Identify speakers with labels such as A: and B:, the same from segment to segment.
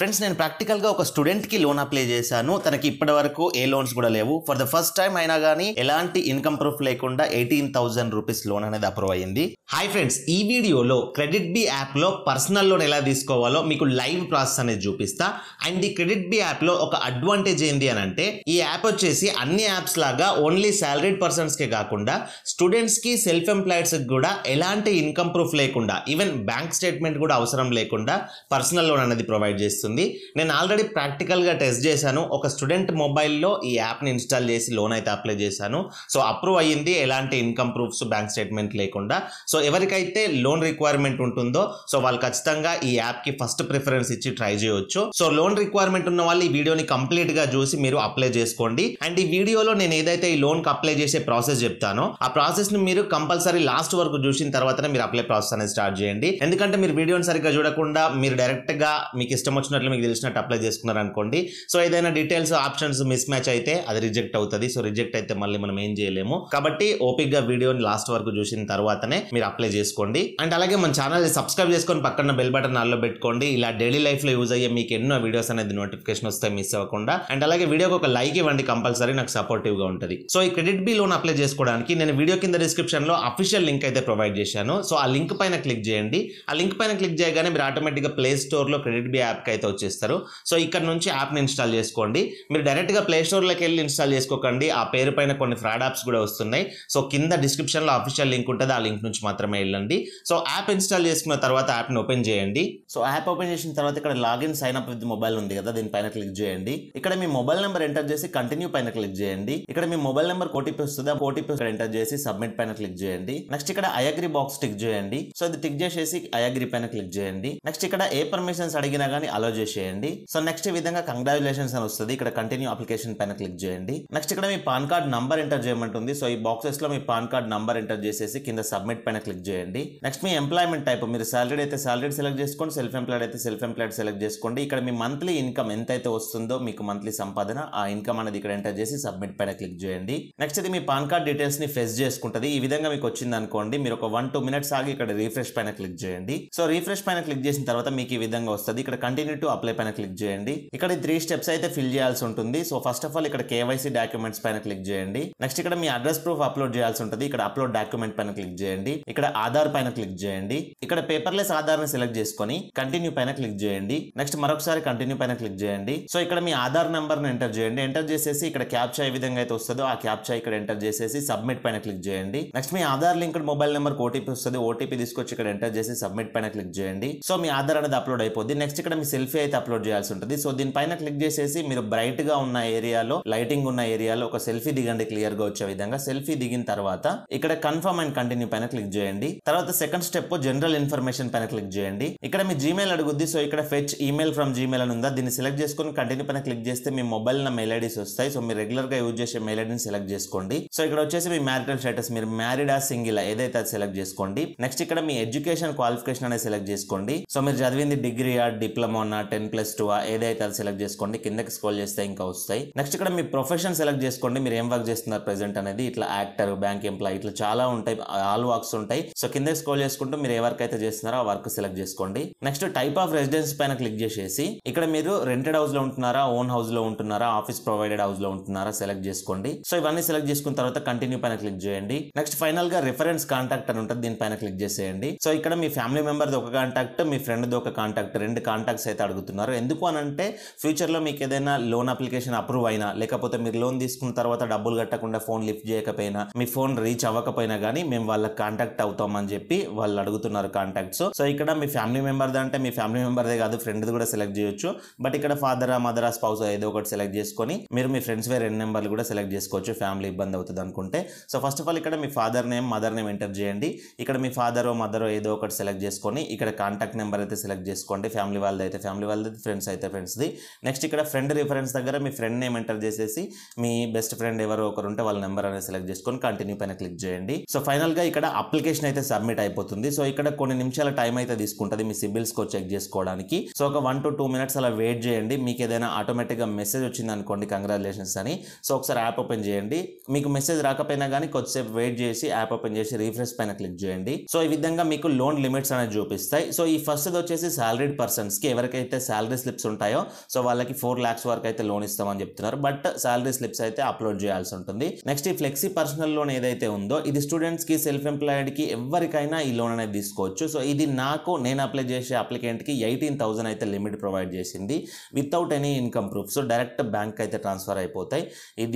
A: friends నేను ప్రాక్టికల్గా ఒక స్టూడెంట్కి లోన్ అప్లై చేశాను తనకి ఇప్పటి వరకు ఏ లోన్స్ కూడా లేవు ఫర్ ద ఫస్ట్ టైం అయినా కానీ ఎలాంటి ఇన్కమ్ ప్రూఫ్ లేకుండా ఎయిటీన్ థౌసండ్ రూపీస్ లోన్ అనేది అప్రూవ్ అయ్యింది హాయ్ ఫ్రెండ్స్ ఈ వీడియోలో క్రెడిట్ బి యాప్లో పర్సనల్ లోన్ ఎలా తీసుకోవాలో మీకు లైవ్ ప్రాసెస్ అనేది చూపిస్తా అండ్ ఈ క్రెడిట్ బి యాప్లో ఒక అడ్వాంటేజ్ ఏంటి అని అంటే ఈ యాప్ వచ్చేసి అన్ని యాప్స్ లాగా ఓన్లీ శాలరీడ్ పర్సన్స్కే కాకుండా స్టూడెంట్స్కి సెల్ఫ్ కి కూడా ఎలాంటి ఇన్కమ్ ప్రూఫ్ లేకుండా ఈవెన్ బ్యాంక్ స్టేట్మెంట్ కూడా అవసరం లేకుండా పర్సనల్ లోన్ అనేది ప్రొవైడ్ చేస్తుంది వస్తుంది నేను ఆల్రెడీ ప్రాక్టికల్గా టెస్ట్ చేశాను ఒక స్టూడెంట్ మొబైల్లో ఈ యాప్ని ఇన్స్టాల్ చేసి లోన్ అయితే అప్లై చేశాను సో అప్రూవ్ అయ్యింది ఎలాంటి ఇన్కమ్ ప్రూఫ్స్ బ్యాంక్ స్టేట్మెంట్ లేకుండా సో ఎవరికైతే లోన్ రిక్వైర్మెంట్ ఉంటుందో సో వాళ్ళు ఖచ్చితంగా ఈ యాప్కి ఫస్ట్ ప్రిఫరెన్స్ ఇచ్చి ట్రై చేయొచ్చు సో లోన్ రిక్వైర్మెంట్ ఉన్న వాళ్ళు ఈ వీడియోని కంప్లీట్గా చూసి మీరు అప్లై చేసుకోండి అండ్ ఈ వీడియోలో నేను ఏదైతే ఈ లోన్కి అప్లై చేసే ప్రాసెస్ చెప్తానో ఆ ప్రాసెస్ని మీరు కంపల్సరీ లాస్ట్ వరకు చూసిన తర్వాతనే మీరు అప్లై ప్రాసెస్ అనేది స్టార్ట్ చేయండి ఎందుకంటే మీరు వీడియోని సరిగ్గా చూడకుండా మీరు డైరెక్ట్గా మీకు ఇష్టం వచ్చిన చేసుకున్నట్లు మీకు తెలిసినట్టు అప్లై చేసుకున్నారు అనుకోండి సో ఏదైనా డీటెయిల్స్ ఆప్షన్స్ మిస్ మ్యాచ్ అయితే అది రిజెక్ట్ అవుతుంది సో రిజెక్ట్ అయితే మళ్ళీ మనం ఏం చేయలేము కాబట్టి గా వీడియోని లాస్ట్ వరకు చూసిన తర్వాతనే మీరు అప్లై చేసుకోండి అండ్ అలాగే మన ఛానల్ సబ్స్క్రైబ్ చేసుకొని పక్కన బెల్ బటన్ ఆల్లో పెట్టుకోండి ఇలా డైలీ లైఫ్ లో యూజ్ అయ్యే మీకు ఎన్నో వీడియోస్ అనేది నోటిఫికేషన్ వస్తాయి మిస్ అవ్వకుండా అండ్ అలాగే వీడియోకి ఒక లైక్ ఇవ్వండి కంపల్సరీ నాకు సపోర్టివ్ గా ఉంటుంది సో ఈ క్రెడిట్ బి లోన్ అప్లై చేసుకోవడానికి నేను వీడియో కింద లో అఫీషియల్ లింక్ అయితే ప్రొవైడ్ చేశాను సో ఆ లింక్ పైన క్లిక్ చేయండి ఆ లింక్ పైన క్లిక్ చేయగానే మీరు ఆటోమేటిక్ గా ప్లే లో క్రెడిట్ బి యాప్ అయితే వచ్చేస్తారు సో ఇక్కడ నుంచి యాప్ని ఇన్స్టాల్ చేసుకోండి మీరు డైరెక్ట్గా ప్లేస్టోర్లోకి వెళ్ళి ఇన్స్టాల్ చేసుకోకండి ఆ పేరు పైన కొన్ని ఫ్రాడ్ యాప్స్ కూడా వస్తున్నాయి సో కింద డిస్క్రిప్షన్లో అఫీషియల్ లింక్ ఉంటుంది ఆ లింక్ నుంచి మాత్రమే వెళ్ళండి సో యాప్ ఇన్స్టాల్ చేసుకున్న తర్వాత యాప్ని ఓపెన్ చేయండి సో యాప్ ఓపెన్ చేసిన తర్వాత ఇక్కడ లాగిన్ సైన్అప్ విత్ మొబైల్ ఉంది కదా దీనిపైన క్లిక్ చేయండి ఇక్కడ మీ మొబైల్ నెంబర్ ఎంటర్ చేసి కంటిన్యూ పైన క్లిక్ చేయండి ఇక్కడ మీ మొబైల్ నెంబర్ ఓటీపీ వస్తుందా ఓటీపీ ఎంటర్ చేసి సబ్మిట్ పైన క్లిక్ చేయండి నెక్స్ట్ ఇక్కడ అయగ్రీ బాక్స్ టిక్ చేయండి సో ఇది టిక్ చేసేసి అయగ్రి పైన క్లిక్ చేయండి నెక్స్ట్ ఇక్కడ ఏ పర్మిషన్స్ అడిగినా కానీ అలో చేయండి సో నెక్స్ట్ ఈ విధంగా కంగ్రాచులేషన్స్ అని వస్తుంది ఇక్కడ కంటిన్యూ అప్లికేషన్ పైన క్లిక్ చేయండి నెక్స్ట్ ఇక్కడ మీ పాన్ కార్డ్ నంబర్ ఎంటర్ చేయమంటుంది సో ఈ బాక్సెస్ లో మీ పాన్ కార్డ్ నంబర్ ఎంటర్ చేసేసి కింద సబ్మిట్ పైన క్లిక్ చేయండి నెక్స్ట్ మీ ఎంప్లాయ్మెంట్ టైప్ మీరు సాలరీ అయితే సాలరీ సెలెక్ట్ చేసుకోండి సెల్ఫ్ ఎంప్లాయిడ్ అయితే సెల్ఫ్ ఎంప్లాయిడ్ సెలెక్ట్ చేసుకోండి ఇక్కడ మీ మంత్లీ ఇన్కమ్ ఎంత అయితే వస్తుందో మీకు మంత్లీ సంపాదన ఆ ఇన్కమ్ అనేది ఇక్కడ ఎంటర్ చేసి సబ్మిట్ పైన క్లిక్ చేయండి నెక్స్ట్ ఇది మీ పాన్ కార్డ్ డీటెయిల్స్ ని ఫెస్ చేసుకుంటుంది ఈ విధంగా మీకు వచ్చింది అనుకోండి మీరు ఒక వన్ టూ మినిట్స్ ఆగి ఇక్కడ రీఫ్రెష్ పైన క్లిక్ చేయండి సో రీఫ్రెష్ పైన క్లిక్ చేసిన తర్వాత మీకు ఈ విధంగా వస్తుంది ఇక్కడ కంటిన్యూ టు అప్లై పైన క్లిక్ చేయండి ఇక్కడ త్రీ స్టెప్స్ అయితే ఫిల్ చేయాల్సి ఉంటుంది సో ఫస్ట్ ఆఫ్ ఆల్ ఇక్కడ కేవైసీ డాక్యుమెంట్స్ పైన క్లిక్ చేయండి నెక్స్ట్ ఇక్కడ మీ అడ్రస్ ప్రూఫ్ అప్లోడ్ చేయాల్సి ఉంటుంది ఇక్కడ అప్లోడ్ డాక్యుమెంట్ పైన క్లిక్ చేయండి ఇక్కడ ఆధార్ పైన క్లిక్ చేయండి ఇక్కడ పేపర్లెస్ ఆధార్ ని సెలెక్ట్ చేసుకొని కంటిన్యూ పైన క్లిక్ చేయండి నెక్స్ట్ మరొకసారి కంటిన్యూ పైన క్లిక్ చేయండి సో ఇక్కడ మీ ఆధార్ నెంబర్ ను ఎంటర్ చేయండి ఎంటర్ చేసేసి ఇక్కడ క్యాప్చా ఏ విధంగా అయితే వస్తుందో ఆ క్యాప్చా ఇక్కడ ఎంటర్ చేసేసి సబ్మిట్ పైన క్లిక్ చేయండి నెక్స్ట్ మీ Aadhaar linked mobile number OTP వస్తుంది ఓటీపీ తీసుకొచ్చి ఇక్కడ ఎంటర్ చేసి సబ్మిట్ పైన క్లిక్ చేయండి సో మీ ఆధార్ అనేది అప్లోడ్ అయిపోద్ది నెక్స్ట్ ఇక్కడ మీ సెల్ సెల్ఫీ అయితే అప్లోడ్ చేయాల్సి ఉంటుంది సో దీనిపైన క్లిక్ చేసేసి మీరు బ్రైట్ గా ఉన్న ఏరియాలో లైటింగ్ ఉన్న ఏరియాలో ఒక సెల్ఫీ దిగండి క్లియర్ గా వచ్చే విధంగా సెల్ఫీ దిగిన తర్వాత ఇక్కడ కన్ఫర్మ్ అండ్ కంటిన్యూ పైన క్లిక్ చేయండి తర్వాత సెకండ్ స్టెప్ జనరల్ ఇన్ఫర్మేషన్ పైన క్లిక్ చేయండి ఇక్కడ మీ జీమెయిల్ అడుగుద్ది సో ఇక్కడ ఫెచ్ ఈమెయిల్ ఫ్రమ్ జీమెయిల్ అని ఉందా దీన్ని సెలెక్ట్ చేసుకుని కంటిన్యూ పైన క్లిక్ చేస్తే మీ మొబైల్ నా మెయిల్ ఐడీస్ వస్తాయి సో మీరు రెగ్యులర్ గా యూజ్ చేసే మెయిల్ ఐడీని సెలెక్ట్ చేసుకోండి సో ఇక్కడ వచ్చేసి మీ మ్యారిటల్ స్టేటస్ మీరు మ్యారీడ్ ఆ సింగిల్ ఏదైతే అది సెలెక్ట్ చేసుకోండి నెక్స్ట్ ఇక్కడ మీ ఎడ్యుకేషన్ క్వాలిఫికేషన్ అనేది సెలెక్ట్ చేసుకోండి సో మీరు చదివింది డిగ్రీ ఆ డిప్లొమా టెన్ ప్లస్ టూ ఏదైతే అది సెలెక్ట్ చేసుకోండి కిందకి స్కోల్ చేస్తే ఇంకా వస్తాయి నెక్స్ట్ ఇక్కడ మీ ప్రొఫెషన్ సెలెక్ట్ చేసుకోండి మీరు ఏం వర్క్ చేస్తున్నారు ప్రెసెంట్ అనేది ఇట్లా యాక్టర్ బ్యాంక్ ఎంప్లాయ్ ఇట్లా చాలా ఉంటాయి ఆల్ వర్క్స్ ఉంటాయి సో కింద స్కోల్ చేసుకుంటూ మీరు ఏ వర్క్ అయితే చేస్తున్నారో ఆ వర్క్ సెలెక్ట్ చేసుకోండి నెక్స్ట్ టైప్ ఆఫ్ రెసిడెన్స్ పైన క్లిక్ చేసేసి ఇక్కడ మీరు రెంటెడ్ హౌస్ లో ఉంటున్నారా ఓన్ హౌస్ లో ఉంటున్నారా ఆఫీస్ ప్రొవైడెడ్ హౌస్ లో ఉంటున్నారా సెలెక్ట్ చేసుకోండి సో ఇవన్నీ సెలెక్ట్ చేసుకున్న తర్వాత కంటిన్యూ పైన క్లిక్ చేయండి నెక్స్ట్ ఫైనల్ గా రిఫరెన్స్ కాంటాక్ట్ అని ఉంటుంది దీనిపైన క్లిక్ చేసేయండి సో ఇక్కడ మీ ఫ్యామిలీ మెంబర్ది ఒక కాంటాక్ట్ మీ ఫ్రెండ్ది ఒక కాంటాక్ట్ రెండు కాంటాక్ట్స్ అయితే అడుగుతున్నారు ఎందుకు అని అంటే ఫ్యూచర్లో మీకు ఏదైనా లోన్ అప్లికేషన్ అప్రూవ్ అయినా లేకపోతే మీరు లోన్ తీసుకున్న తర్వాత డబ్బులు కట్టకుండా ఫోన్ లిఫ్ట్ చేయకపోయినా మీ ఫోన్ రీచ్ అవ్వకపోయినా కానీ మేము వాళ్ళకి కాంటాక్ట్ అవుతామని చెప్పి వాళ్ళు అడుగుతున్నారు కాంటాక్ట్స్ సో ఇక్కడ మీ ఫ్యామిలీ మెంబర్ అంటే మీ ఫ్యామిలీ మెంబర్దే కాదు ఫ్రెండ్ కూడా సెలెక్ట్ చేయొచ్చు బట్ ఇక్కడ ఫాదర్ మదర్ స్పౌస్ ఏదో ఒకటి సెలెక్ట్ చేసుకొని మీరు మీ ఫ్రెండ్స్ వేరే రెండు నెంబర్లు కూడా సెలెక్ట్ చేసుకోవచ్చు ఫ్యామిలీ ఇబ్బంది అవుతుంది అనుకుంటే సో ఫస్ట్ ఆఫ్ ఆల్ ఇక్కడ మీ father name mother name enter చేయండి ఇక్కడ మీ ఫాదర్ మదర్ ఏదో ఒకటి సెలెక్ట్ చేసుకొని ఇక్కడ కాంటాక్ట్ నెంబర్ అయితే సెలెక్ట్ చేసుకోండి ఫ్యామిలీ వాళ్ళది అయితే ఫ్యామిలీ ఫ్యామిలీ వాళ్ళది ఫ్రెండ్స్ అయితే ఫ్రెండ్స్ది నెక్స్ట్ ఇక్కడ ఫ్రెండ్ రిఫరెన్స్ దగ్గర మీ ఫ్రెండ్ నేమ్ ఎంటర్ చేసేసి మీ బెస్ట్ ఫ్రెండ్ ఎవరో ఒకరు ఉంటే వాళ్ళ నెంబర్ అనేది సెలెక్ట్ చేసుకొని కంటిన్యూ పైన క్లిక్ చేయండి సో ఫైనల్గా ఇక్కడ అప్లికేషన్ అయితే సబ్మిట్ అయిపోతుంది సో ఇక్కడ కొన్ని నిమిషాల టైం అయితే తీసుకుంటుంది మీ సిబిల్ స్కోర్ చెక్ చేసుకోవడానికి సో ఒక వన్ టు టూ మినిట్స్ అలా వెయిట్ చేయండి మీకు ఏదైనా ఆటోమేటిక్గా మెసేజ్ వచ్చింది అనుకోండి కంగ్రాచులేషన్స్ అని సో ఒకసారి యాప్ ఓపెన్ చేయండి మీకు మెసేజ్ రాకపోయినా కానీ కొద్దిసేపు వెయిట్ చేసి యాప్ ఓపెన్ చేసి రీఫ్రెష్ పైన క్లిక్ చేయండి సో ఈ విధంగా మీకు లోన్ లిమిట్స్ అనేది చూపిస్తాయి సో ఈ ఫస్ట్ది వచ్చేసి సాలరీడ్ పర్సన్స్కి ఎవరికైతే ఎవరికైతే శాలరీ స్లిప్స్ ఉంటాయో సో వాళ్ళకి ఫోర్ ల్యాక్స్ వరకు అయితే లోన్ ఇస్తామని చెప్తున్నారు బట్ శాలరీ స్లిప్స్ అయితే అప్లోడ్ చేయాల్సి ఉంటుంది నెక్స్ట్ ఈ ఫ్లెక్సీ పర్సనల్ లోన్ ఏదైతే ఉందో ఇది స్టూడెంట్స్కి సెల్ఫ్ ఎంప్లాయిడ్ కి ఎవరికైనా ఈ లోన్ అనేది తీసుకోవచ్చు సో ఇది నాకు నేను అప్లై చేసే కి ఎయిటీన్ థౌసండ్ అయితే లిమిట్ ప్రొవైడ్ చేసింది without any income proof so direct bank అయితే ట్రాన్స్ఫర్ అయిపోతాయి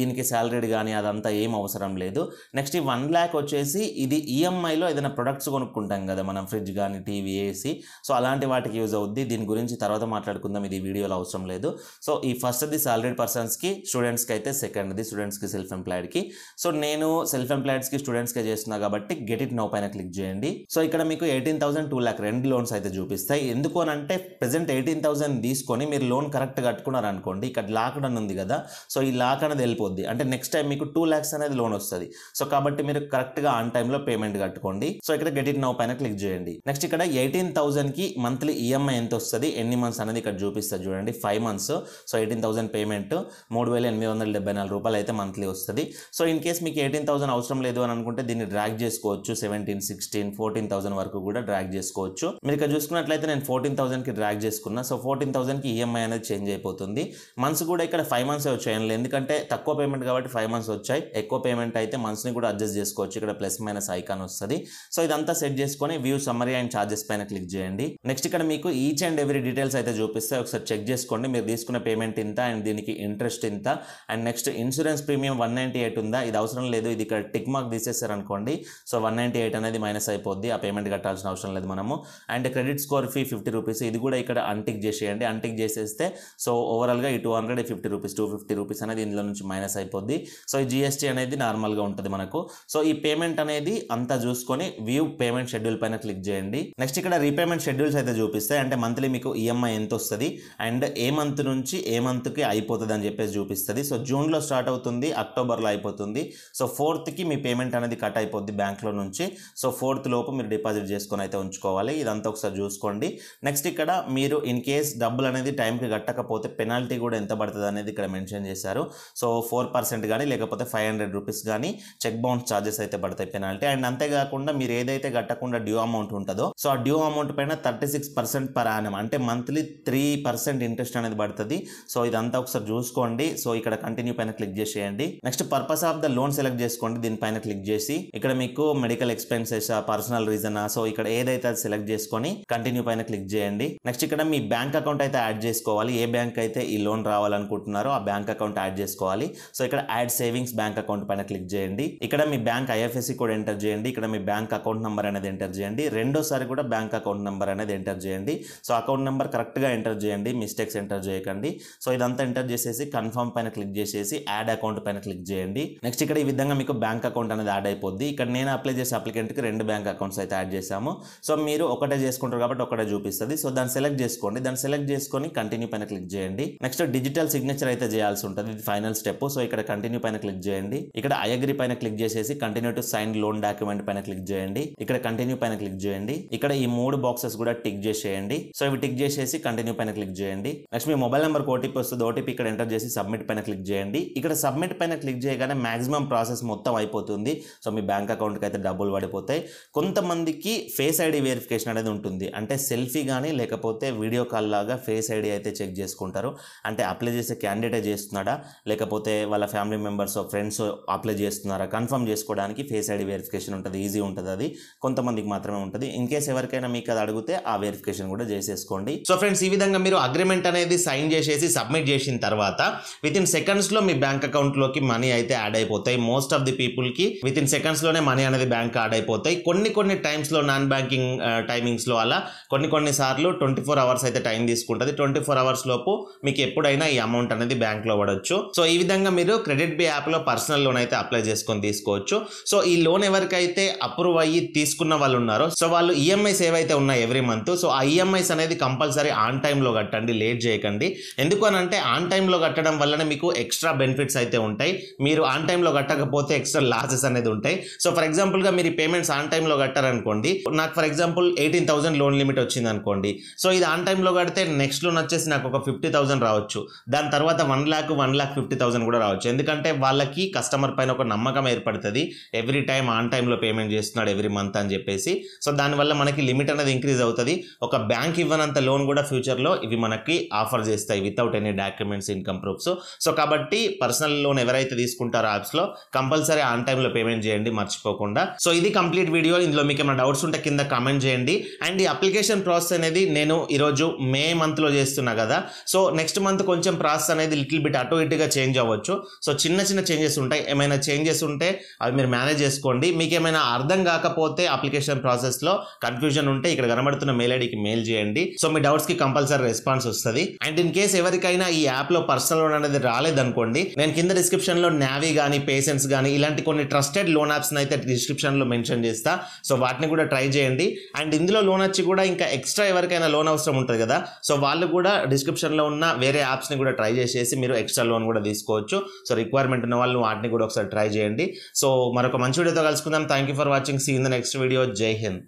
A: దీనికి శాలరీడ్ కానీ అదంతా ఏం అవసరం లేదు నెక్స్ట్ ఈ వన్ ల్యాక్ వచ్చేసి ఇది ఈఎంఐలో e ఏదైనా ప్రొడక్ట్స్ కొనుక్కుంటాం కదా మనం ఫ్రిడ్జ్ కానీ టీవీ ఏసీ సో అలాంటి వాటికి యూజ్ అవుద్ది దీని గురించి తర్వాత తర్వాత మాట్లాడుకుందాం ఇది వీడియోలో అవసరం లేదు సో ఈ ఫస్ట్ది సాలరీడ్ పర్సన్స్కి స్టూడెంట్స్కి అయితే సెకండ్ది స్టూడెంట్స్కి సెల్ఫ్ ఎంప్లాయిడ్కి సో నేను సెల్ఫ్ ఎంప్లాయిడ్స్కి స్టూడెంట్స్కి చేస్తున్నా కాబట్టి గెట్ ఇట్ నౌ పైన క్లిక్ చేయండి సో ఇక్కడ మీకు ఎయిటీన్ థౌసండ్ టూ ల్యాక్ రెండు లోన్స్ అయితే చూపిస్తాయి ఎందుకు అని అంటే ప్రజెంట్ ఎయిటీన్ థౌసండ్ తీసుకొని మీరు లోన్ కరెక్ట్ కట్టుకున్నారు అనుకోండి ఇక్కడ లాక్ అని ఉంది కదా సో ఈ లాక్ అనేది వెళ్ళిపోద్ది అంటే నెక్స్ట్ టైం మీకు టూ ల్యాక్స్ అనేది లోన్ వస్తుంది సో కాబట్టి మీరు కరెక్ట్గా ఆన్ టైంలో పేమెంట్ కట్టుకోండి సో ఇక్కడ గెట్ ఇట్ నౌ పైన క్లిక్ చేయండి నెక్స్ట్ ఇక్కడ ఎయిటీన్ థౌసండ్కి మంత్లీ ఈఎంఐ ఎంత వస్తుంది ఎన్ని మంత్స్ మంత్స్ అనేది ఇక్కడ చూపిస్తుంది చూడండి five months so eighteen thousand payment మూడు వేల ఎనిమిది వందల డెబ్బై నాలుగు రూపాయలు అయితే మంత్లీ వస్తుంది సో ఇన్ కేస్ మీకు ఎయిటీన్ థౌసండ్ అవసరం లేదు అని అనుకుంటే దీన్ని డ్రాక్ చేసుకోవచ్చు సెవెంటీన్ సిక్స్టీన్ ఫోర్టీన్ థౌసండ్ వరకు కూడా డ్రాక్ చేసుకోవచ్చు మీరు ఇక్కడ చూసుకున్నట్లయితే నేను ఫోర్టీన్ థౌసండ్కి డ్రాక్ చేసుకున్నా సో ఫోర్టీన్ థౌసండ్కి ఈఎంఐ అనేది చేంజ్ అయిపోతుంది మంత్స్ కూడా ఇక్కడ ఫైవ్ మంత్స్ వచ్చాయని ఎందుకంటే తక్కువ పేమెంట్ కాబట్టి ఫైవ్ మంత్స్ వచ్చాయి ఎక్కువ పేమెంట్ అయితే మంత్స్ని కూడా అడ్జస్ట్ చేసుకోవచ్చు ఇక్కడ ప్లస్ మైనస్ ఐకాన్ వస్తుంది సో ఇదంతా సెట్ చేసుకొని వ్యూ సమ్మరీ అండ్ ఛార్జెస్ పైన క్లిక్ చేయండి నెక్స్ట్ ఇక్కడ మీకు ఈచ్ అండ్ ఎవరీ డీటెయిల్స్ అయితే చూపిస్తాయి ఒకసారి చెక్ చేసుకోండి మీరు తీసుకున్న పేమెంట్ ఇంత అండ్ దీనికి ఇంట్రెస్ట్ ఇంత and next insurance premium one ninety eight ఉందా ఇది అవసరం లేదు ఇది ఇక్కడ టిక్ మార్క్ తీసేసారనుకోండి సో వన్ నైంటీ ఎయిట్ అనేది మైనస్ అయిపోద్ది ఆ పేమెంట్ కట్టాల్సిన అవసరం లేదు మనము and credit score fee fifty rupees ఇది కూడా ఇక్కడ అంటిక్ చేసేయండి అంటిక్ చేసేస్తే సో ఓవరాల్గా ఈ two hundred fifty rupees two fifty rupees అనేది ఇందులో నుంచి మైనస్ అయిపోద్ది సో ఈ జిఎస్టీ అనేది నార్మల్గా ఉంటుంది మనకు సో ఈ పేమెంట్ అనేది అంతా చూసుకొని వ్యూ పేమెంట్ షెడ్యూల్ పైన క్లిక్ చేయండి నెక్స్ట్ ఇక్కడ రీపేమెంట్ షెడ్యూల్స్ అయితే చూపిస్తాయి అంటే మంత్లీ మీకు ఈఎంఐ e ఈఎంఐ ఎంత వస్తుంది అండ్ ఏ మంత్ నుంచి ఏ మంత్కి అయిపోతుంది అని చెప్పేసి చూపిస్తుంది సో జూన్లో స్టార్ట్ అవుతుంది అక్టోబర్లో అయిపోతుంది సో ఫోర్త్కి మీ పేమెంట్ అనేది కట్ అయిపోద్ది బ్యాంక్లో నుంచి సో ఫోర్త్ లోపు మీరు డిపాజిట్ చేసుకొని అయితే ఉంచుకోవాలి ఇదంతా ఒకసారి చూసుకోండి నెక్స్ట్ ఇక్కడ మీరు ఇన్ కేస్ డబ్బులు అనేది టైంకి కట్టకపోతే పెనాల్టీ కూడా ఎంత పడుతుంది అనేది ఇక్కడ మెన్షన్ చేశారు సో ఫోర్ పర్సెంట్ కానీ లేకపోతే ఫైవ్ హండ్రెడ్ రూపీస్ కానీ చెక్ బౌన్స్ ఛార్జెస్ అయితే పడతాయి పెనాల్టీ అండ్ అంతేకాకుండా మీరు ఏదైతే కట్టకుండా డ్యూ అమౌంట్ ఉంటుందో సో ఆ డ్యూ అమౌంట్ పైన థర్టీ సిక్స్ పర్సెంట్ పర్ అంటే month monthly three percent interest అనేది పడుతుంది సో ఇదంతా ఒకసారి చూసుకోండి సో ఇక్కడ కంటిన్యూ పైన క్లిక్ చేసేయండి next purpose of the loan select చేసుకోండి దీనిపైన క్లిక్ చేసి ఇక్కడ మీకు medical expenses personal reason so ఇక్కడ ఏదైతే అది సెలెక్ట్ చేసుకొని కంటిన్యూ పైన క్లిక్ చేయండి నెక్స్ట్ ఇక్కడ మీ బ్యాంక్ అకౌంట్ అయితే యాడ్ చేసుకోవాలి ఏ బ్యాంక్ అయితే ఈ లోన్ రావాలనుకుంటున్నారో ఆ బ్యాంక్ అకౌంట్ యాడ్ చేసుకోవాలి సో ఇక్కడ యాడ్ సేవింగ్స్ బ్యాంక్ అకౌంట్ పైన క్లిక్ చేయండి ఇక్కడ మీ బ్యాంక్ ఐఎఫ్ఎస్సి కోడ్ ఎంటర్ చేయండి ఇక్కడ మీ బ్యాంక్ అకౌంట్ నెంబర్ అనేది ఎంటర్ చేయండి రెండోసారి కూడా బ్యాంక్ అకౌంట్ నెంబర్ అనేది ఎంటర్ చేయండి సో అకౌంట్ నెంబర్ కరెక్ట్ కరెక్ట్గా ఎంటర్ చేయండి మిస్టేక్స్ ఎంటర్ చేయకండి సో ఇదంతా ఎంటర్ చేసేసి కన్ఫర్మ్ పైన క్లిక్ చేసేసి యాడ్ అకౌంట్ పైన క్లిక్ చేయండి నెక్స్ట్ ఇక్కడ ఈ విధంగా మీకు బ్యాంక్ అకౌంట్ అనేది యాడ్ అయిపోద్ది ఇక్కడ నేను అప్లై చేసే అప్లికెంట్కి రెండు బ్యాంక్ అకౌంట్స్ అయితే యాడ్ చేశాము సో మీరు ఒకటే చేసుకుంటారు కాబట్టి ఒకటే చూపిస్తుంది సో దాన్ని సెలెక్ట్ చేసుకోండి దాన్ని సెలెక్ట్ చేసుకొని కంటిన్యూ పైన క్లిక్ చేయండి నెక్స్ట్ డిజిటల్ సిగ్నేచర్ అయితే చేయాల్సి ఉంటుంది ఇది ఫైనల్ స్టెప్ సో ఇక్కడ కంటిన్యూ పైన క్లిక్ చేయండి ఇక్కడ అయగ్రి పైన క్లిక్ చేసేసి continue to sign loan document పైన క్లిక్ చేయండి ఇక్కడ కంటిన్యూ పైన క్లిక్ చేయండి ఇక్కడ ఈ మూడు బాక్సెస్ కూడా టిక్ చేసేయండి సో ఇవి టిక్ చేసేసి చేసి కంటిన్యూ పైన క్లిక్ చేయండి నెక్స్ట్ మీ మొబైల్ నెంబర్ ఓటీపీ వస్తుంది ఓటీపీ ఇక్కడ ఎంటర్ చేసి సబ్మిట్ పైన క్లిక్ చేయండి ఇక్కడ సబ్మిట్ పైన క్లిక్ చేయగానే మాక్సిమం ప్రాసెస్ మొత్తం అయిపోతుంది సో మీ బ్యాంక్ అకౌంట్కి అయితే డబ్బులు పడిపోతాయి కొంతమందికి ఫేస్ ఐడి వెరిఫికేషన్ అనేది ఉంటుంది అంటే సెల్ఫీ కానీ లేకపోతే వీడియో కాల్ లాగా ఫేస్ ఐడి అయితే చెక్ చేసుకుంటారు అంటే అప్లై చేసే క్యాండిడేట్ చేస్తున్నాడా లేకపోతే వాళ్ళ ఫ్యామిలీ మెంబర్స్ ఫ్రెండ్స్ అప్లై చేస్తున్నారా కన్ఫర్మ్ చేసుకోవడానికి ఫేస్ ఐడి వెరిఫికేషన్ ఉంటుంది ఈజీ ఉంటుంది అది కొంతమందికి మాత్రమే ఉంటుంది ఇన్ కేసు ఎవరికైనా మీకు అది అడిగితే ఆ వెరిఫికేషన్ కూడా చేసేసుకోండి సో ఫ్రెండ్స్ ఈ విధంగా మీరు అగ్రిమెంట్ అనేది సైన్ చేసేసి సబ్మిట్ చేసిన తర్వాత విత్ ఇన్ సెకండ్స్లో మీ బ్యాంక్ అకౌంట్లోకి మనీ అయితే యాడ్ అయిపోతాయి మోస్ట్ ఆఫ్ ది పీపుల్కి విత్ ఇన్ సెకండ్స్లోనే మనీ అనేది బ్యాంక్ యాడ్ అయిపోతాయి కొన్ని కొన్ని టైమ్స్లో నాన్ బ్యాంకింగ్ టైమింగ్స్లో అలా కొన్ని కొన్ని సార్లు ట్వంటీ ఫోర్ అవర్స్ అయితే టైం తీసుకుంటుంది ట్వంటీ ఫోర్ అవర్స్ లోపు మీకు ఎప్పుడైనా ఈ అమౌంట్ అనేది బ్యాంక్లో పడవచ్చు సో ఈ విధంగా మీరు క్రెడిట్ బి యాప్లో పర్సనల్ లోన్ అయితే అప్లై చేసుకొని తీసుకోవచ్చు సో ఈ లోన్ ఎవరికైతే అప్రూవ్ అయ్యి తీసుకున్న వాళ్ళు ఉన్నారో సో వాళ్ళు ఈఎంఐస్ e ఏవైతే ఉన్నాయి ఎవ్రీ మంత్ సో ఆ ఈఎంఐస్ e అనేది కంపల్సరీ ఆన్ టైంలో కట్టండి లేట్ చేయకండి ఎందుకు అని అంటే ఆన్ టైంలో కట్టడం వల్లనే మీకు ఎక్స్ట్రా బెనిఫిట్స్ అయితే ఉంటాయి మీరు ఆన్ టైంలో కట్టకపోతే ఎక్స్ట్రా లాసెస్ అనేది ఉంటాయి సో ఫర్ ఎగ్జాంపుల్గా మీరు పేమెంట్స్ ఆన్ టైంలో కట్టారనుకోండి నాకు for example eighteen thousand loan limit వచ్చింది అనుకోండి సో ఇది ఆన్ టైంలో కడితే నెక్స్ట్ లోన్ వచ్చేసి నాకు ఒక ఫిఫ్టీ థౌసండ్ రావచ్చు దాని తర్వాత one lakh one lakh fifty thousand కూడా రావచ్చు ఎందుకంటే వాళ్ళకి కస్టమర్ పైన ఒక నమ్మకం ఏర్పడుతుంది ఎవ్రీ టైం ఆన్ టైంలో పేమెంట్ చేస్తున్నాడు ఎవ్రీ మంత్ అని చెప్పేసి సో దానివల్ల మనకి లిమిట్ అనేది ఇంక్రీజ్ అవుతుంది ఒక బ్యాంక్ ఇవ్వనంత లోన్ కూడా కూడా ఫ్యూచర్లో ఇవి మనకి ఆఫర్ చేస్తాయి without any documents income proofs so కాబట్టి పర్సనల్ లోన్ ఎవరైతే తీసుకుంటారో యాప్స్లో కంపల్సరీ ఆన్ టైంలో పేమెంట్ చేయండి మర్చిపోకుండా సో ఇది కంప్లీట్ వీడియో ఇందులో మీకు ఏమైనా డౌట్స్ ఉంటే కింద కామెంట్ చేయండి అండ్ ఈ అప్లికేషన్ ప్రాసెస్ అనేది నేను ఈరోజు మే మంత్లో చేస్తున్నా కదా సో నెక్స్ట్ మంత్ కొంచెం ప్రాసెస్ అనేది లిటిల్ బిట్ అటు ఇటుగా చేంజ్ అవ్వచ్చు సో చిన్న చిన్న చేంజెస్ ఉంటాయి ఏమైనా చేంజెస్ ఉంటే అవి మీరు మేనేజ్ చేసుకోండి మీకు ఏమైనా అర్థం కాకపోతే అప్లికేషన్ ప్రాసెస్లో కన్ఫ్యూజన్ ఉంటే ఇక్కడ కనబడుతున్న మెయిల్ ఐడికి మెయిల్ చేయండి సో మీ డౌట్స్కి కి కంపల్సరీ రెస్పాన్స్ వస్తుంది అండ్ ఇన్ కేస్ ఎవరికైనా ఈ యాప్ లో పర్సనల్ లోన్ అనేది రాలేదనుకోండి నేను కింద డిస్క్రిప్షన్ లో నావీ కానీ పేషెంట్స్ కానీ ఇలాంటి కొన్ని ట్రస్టెడ్ లోన్ యాప్స్ అయితే డిస్క్రిప్షన్ లో మెన్షన్ చేస్తా సో వాటిని కూడా ట్రై చేయండి అండ్ ఇందులో లోన్ వచ్చి కూడా ఇంకా ఎక్స్ట్రా ఎవరికైనా లోన్ అవసరం ఉంటుంది కదా సో వాళ్ళు కూడా డిస్క్రిప్షన్ లో ఉన్న వేరే యాప్స్ ని కూడా ట్రై చేసేసి మీరు ఎక్స్ట్రా లోన్ కూడా తీసుకోవచ్చు సో రిక్వైర్మెంట్ ఉన్న వాళ్ళు వాటిని కూడా ఒకసారి ట్రై చేయండి సో మరొక మంచి వీడియోతో కలుసుకుందాం thank you for watching see in the next video జై హింద్